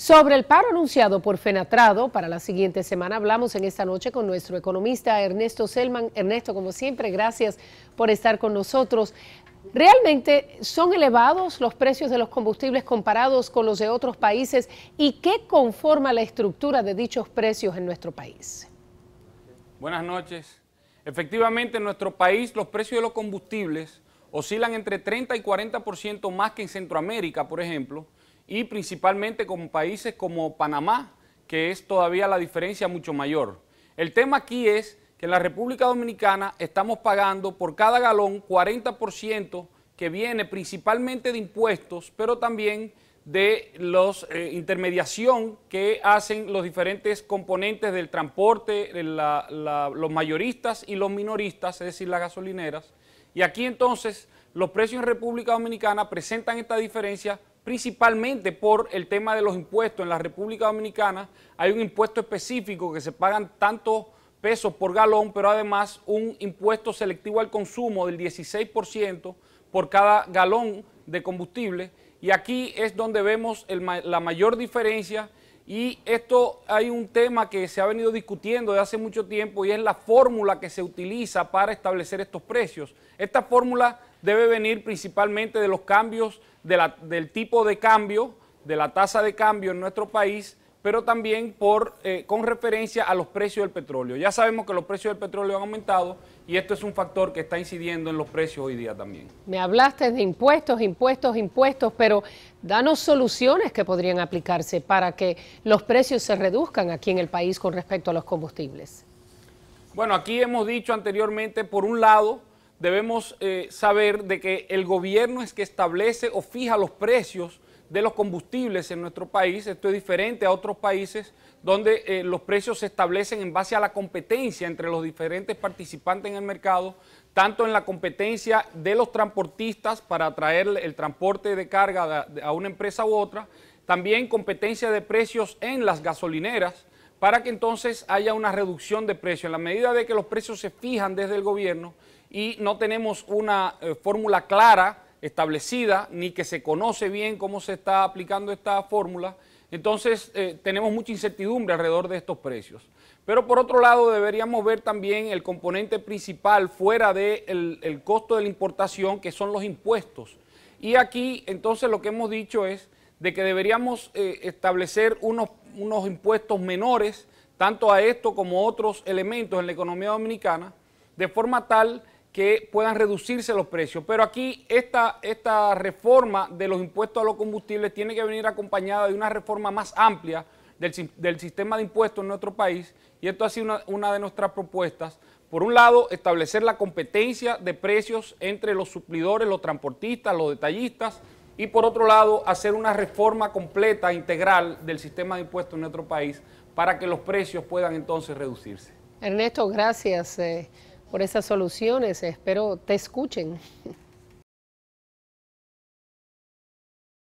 Sobre el paro anunciado por Fenatrado para la siguiente semana, hablamos en esta noche con nuestro economista Ernesto Selman. Ernesto, como siempre, gracias por estar con nosotros. ¿Realmente son elevados los precios de los combustibles comparados con los de otros países y qué conforma la estructura de dichos precios en nuestro país? Buenas noches. Efectivamente, en nuestro país los precios de los combustibles oscilan entre 30 y 40% más que en Centroamérica, por ejemplo, y principalmente con países como Panamá, que es todavía la diferencia mucho mayor. El tema aquí es que en la República Dominicana estamos pagando por cada galón 40% que viene principalmente de impuestos, pero también de la eh, intermediación que hacen los diferentes componentes del transporte, los mayoristas y los minoristas, es decir, las gasolineras. Y aquí entonces los precios en República Dominicana presentan esta diferencia principalmente por el tema de los impuestos. En la República Dominicana hay un impuesto específico que se pagan tantos pesos por galón, pero además un impuesto selectivo al consumo del 16% por cada galón de combustible. Y aquí es donde vemos la mayor diferencia y esto hay un tema que se ha venido discutiendo de hace mucho tiempo y es la fórmula que se utiliza para establecer estos precios. Esta fórmula debe venir principalmente de los cambios del tipo de cambio, de la tasa de cambio en nuestro país, pero también por, eh, con referencia a los precios del petróleo. Ya sabemos que los precios del petróleo han aumentado y esto es un factor que está incidiendo en los precios hoy día también. Me hablaste de impuestos, impuestos, impuestos, pero danos soluciones que podrían aplicarse para que los precios se reduzcan aquí en el país con respecto a los combustibles. Bueno, aquí hemos dicho anteriormente, por un lado, debemos eh, saber de que el gobierno es que establece o fija los precios de los combustibles en nuestro país. Esto es diferente a otros países donde eh, los precios se establecen en base a la competencia entre los diferentes participantes en el mercado, tanto en la competencia de los transportistas para atraer el transporte de carga a una empresa u otra, también competencia de precios en las gasolineras, para que entonces haya una reducción de precios. En la medida de que los precios se fijan desde el gobierno, y no tenemos una eh, fórmula clara establecida ni que se conoce bien cómo se está aplicando esta fórmula. Entonces eh, tenemos mucha incertidumbre alrededor de estos precios. Pero por otro lado deberíamos ver también el componente principal fuera del el costo de la importación, que son los impuestos. Y aquí entonces lo que hemos dicho es de que deberíamos eh, establecer unos, unos impuestos menores, tanto a esto como a otros elementos en la economía dominicana, de forma tal que puedan reducirse los precios. Pero aquí esta, esta reforma de los impuestos a los combustibles tiene que venir acompañada de una reforma más amplia del, sistema de impuestos en nuestro país y esto ha sido una, de nuestras propuestas. Por un lado, establecer la competencia de precios entre los suplidores, los transportistas, los detallistas y por otro lado, hacer una reforma completa, integral del sistema de impuestos en nuestro país para que los precios puedan entonces reducirse. Ernesto, gracias. Eh, por esas soluciones. Espero te escuchen.